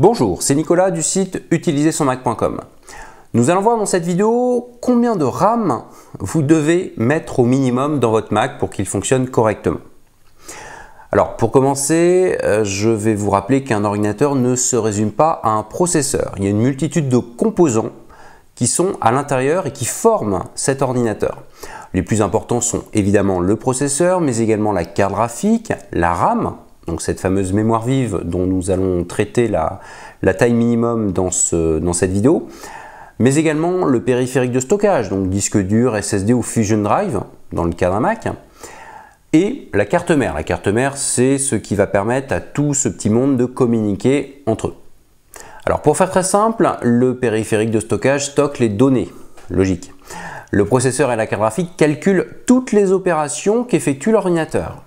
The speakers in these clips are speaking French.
Bonjour, c'est Nicolas du site utilisersonmac.com. Nous allons voir dans cette vidéo combien de RAM vous devez mettre au minimum dans votre Mac pour qu'il fonctionne correctement. Alors pour commencer, euh, je vais vous rappeler qu'un ordinateur ne se résume pas à un processeur. Il y a une multitude de composants qui sont à l'intérieur et qui forment cet ordinateur. Les plus importants sont évidemment le processeur, mais également la carte graphique, la RAM, donc cette fameuse mémoire vive dont nous allons traiter la, taille minimum dans, ce, dans, cette vidéo, mais également le périphérique de stockage, donc disque dur, SSD ou Fusion Drive, dans le cas d'un Mac, et la carte mère. La carte mère, c'est ce qui va permettre à tout ce petit monde de communiquer entre eux. Alors pour faire très simple, le périphérique de stockage stocke les données, logique. Le processeur et la carte graphique calculent toutes les opérations qu'effectue l'ordinateur.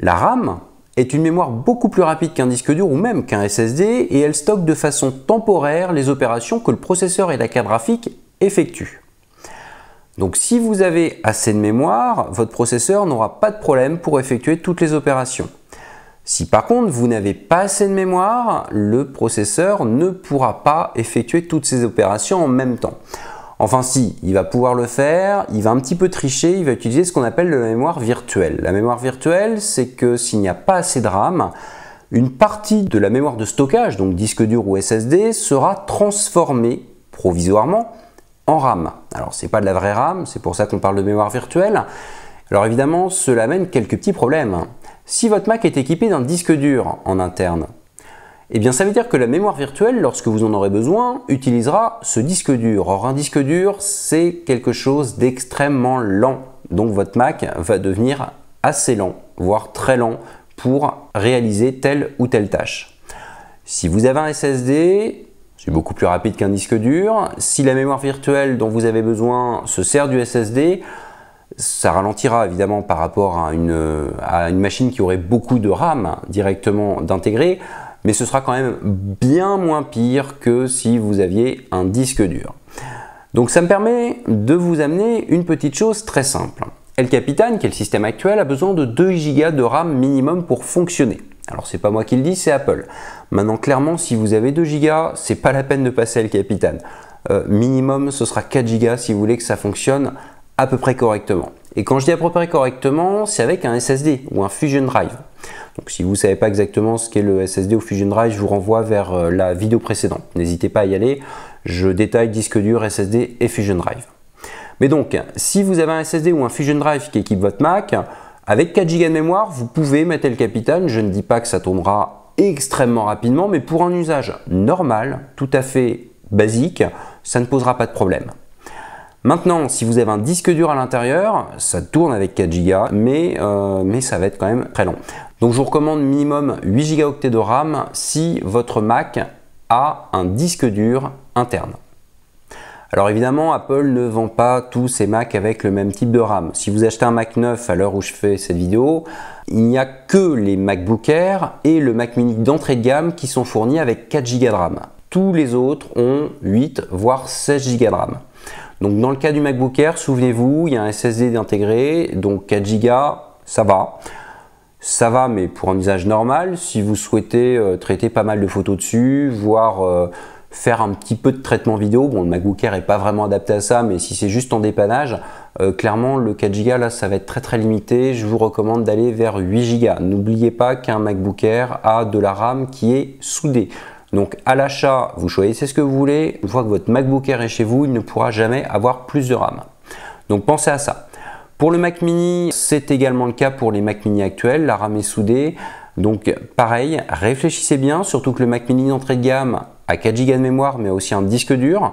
La RAM, est une mémoire beaucoup plus rapide qu'un disque dur ou même qu'un SSD et elle stocke de façon temporaire les opérations que le processeur et la carte graphique effectuent. Donc si vous avez assez de mémoire, votre processeur n'aura pas de problème pour effectuer toutes les opérations. Si par contre vous n'avez pas assez de mémoire, le processeur ne pourra pas effectuer toutes ces opérations en même temps. Enfin si, il va pouvoir le faire, il va un petit peu tricher, il va utiliser ce qu'on appelle la mémoire virtuelle. La mémoire virtuelle, c'est que s'il n'y a pas assez de RAM, une partie de la mémoire de stockage, donc disque dur ou SSD, sera transformée provisoirement en RAM. Alors c'est pas de la vraie RAM, c'est pour ça qu'on parle de mémoire virtuelle. Alors évidemment, cela amène quelques petits problèmes. Si votre Mac est équipé d'un disque dur en interne, eh bien ça veut dire que la mémoire virtuelle, lorsque vous en aurez besoin, utilisera ce disque dur. Or un disque dur, c'est quelque chose d'extrêmement lent. Donc votre Mac va devenir assez lent, voire très lent, pour réaliser telle ou telle tâche. Si vous avez un SSD, c'est beaucoup plus rapide qu'un disque dur. Si la mémoire virtuelle dont vous avez besoin se sert du SSD, ça ralentira évidemment par rapport à une, à une machine qui aurait beaucoup de RAM directement d'intégrer mais ce sera quand même bien moins pire que si vous aviez un disque dur. Donc ça me permet de vous amener une petite chose très simple. El Capitan, qui est le système actuel, a besoin de 2 Go de RAM minimum pour fonctionner. Alors c'est pas moi qui le dis, c'est Apple. Maintenant clairement, si vous avez 2 Go, c'est pas la peine de passer El Capitan. Euh, minimum, ce sera 4 Go si vous voulez que ça fonctionne à peu près correctement. Et quand je dis à peu près correctement, c'est avec un SSD ou un Fusion Drive. Donc si vous ne savez pas exactement ce qu'est le SSD ou Fusion Drive, je vous renvoie vers euh, la vidéo précédente. N'hésitez pas à y aller, je détaille disque dur, SSD et Fusion Drive. Mais donc, si vous avez un SSD ou un Fusion Drive qui équipe votre Mac, avec 4 Go de mémoire, vous pouvez mettre le capitaine. Je ne dis pas que ça tombera extrêmement rapidement, mais pour un usage normal, tout à fait basique, ça ne posera pas de problème. Maintenant, si vous avez un disque dur à l'intérieur, ça tourne avec 4 Go, mais, euh, mais ça va être quand même très long. Donc je vous recommande minimum 8 Go de RAM si votre Mac a un disque dur interne. Alors évidemment, Apple ne vend pas tous ses Macs avec le même type de RAM. Si vous achetez un Mac neuf à l'heure où je fais cette vidéo, il n'y a que les MacBook Air et le Mac mini d'entrée de gamme qui sont fournis avec 4 Go de RAM. Tous les autres ont 8 voire 16 Go de RAM. Donc dans le cas du MacBook Air, souvenez-vous, il y a un SSD intégré, donc 4 Go, ça va ça va, mais pour un usage normal. Si vous souhaitez euh, traiter pas mal de photos dessus, voire euh, faire un petit peu de traitement vidéo, bon, le MacBook Air n'est pas vraiment adapté à ça, mais si c'est juste en dépannage, euh, clairement, le 4 Go, là, ça va être très très limité. Je vous recommande d'aller vers 8 Go. N'oubliez pas qu'un MacBook Air a de la RAM qui est soudée. Donc à l'achat, vous choisissez ce que vous voulez. Une fois que votre MacBook Air est chez vous, il ne pourra jamais avoir plus de RAM. Donc pensez à ça. Pour le Mac mini, c'est également le cas pour les Mac mini actuels, la RAM est soudée. Donc pareil, réfléchissez bien, surtout que le Mac mini d'entrée de gamme a 4 Go de mémoire mais aussi un disque dur.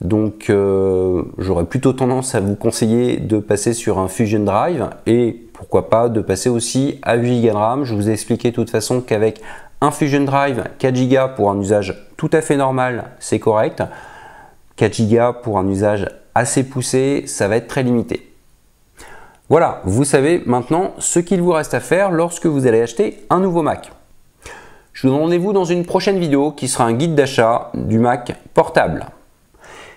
Donc euh, j'aurais plutôt tendance à vous conseiller de passer sur un Fusion Drive et pourquoi pas de passer aussi à 8 Go de RAM. Je vous ai expliqué de toute façon qu'avec un Fusion Drive 4 Go pour un usage tout à fait normal, c'est correct. 4 Go pour un usage assez poussé, ça va être très limité. Voilà, vous savez maintenant ce qu'il vous reste à faire lorsque vous allez acheter un nouveau Mac. Je vous donne rendez-vous dans une prochaine vidéo qui sera un guide d'achat du Mac portable.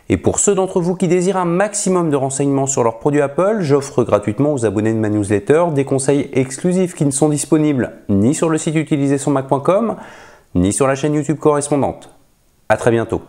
Et pour ceux d'entre vous qui désirent un maximum de renseignements sur leurs produits Apple, j'offre gratuitement aux abonnés de ma newsletter des conseils exclusifs qui ne sont disponibles ni sur le site utiliser son Mac.com, ni sur la chaîne YouTube correspondante. A très bientôt.